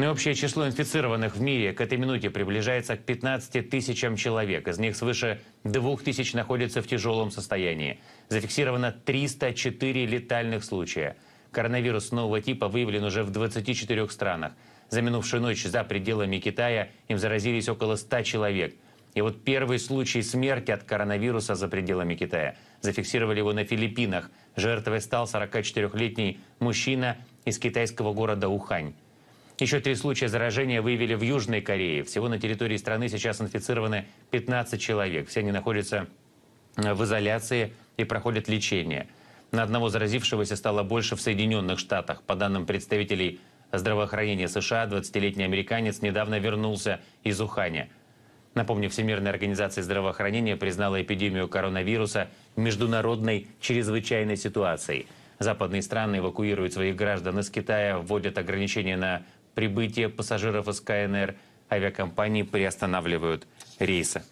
Ну и общее число инфицированных в мире к этой минуте приближается к 15 тысячам человек. Из них свыше 2 тысяч находятся в тяжелом состоянии. Зафиксировано 304 летальных случая. Коронавирус нового типа выявлен уже в 24 странах. За минувшую ночь за пределами Китая им заразились около 100 человек. И вот первый случай смерти от коронавируса за пределами Китая. Зафиксировали его на Филиппинах. Жертвой стал 44-летний мужчина из китайского города Ухань. Еще три случая заражения выявили в Южной Корее. Всего на территории страны сейчас инфицированы 15 человек. Все они находятся э, в изоляции и проходят лечение. На одного заразившегося стало больше в Соединенных Штатах. По данным представителей здравоохранения США, 20-летний американец недавно вернулся из Уханя. Напомню, Всемирная организация здравоохранения признала эпидемию коронавируса международной чрезвычайной ситуацией. Западные страны эвакуируют своих граждан из Китая, вводят ограничения на прибытие пассажиров из КНР авиакомпании приостанавливают рейсы.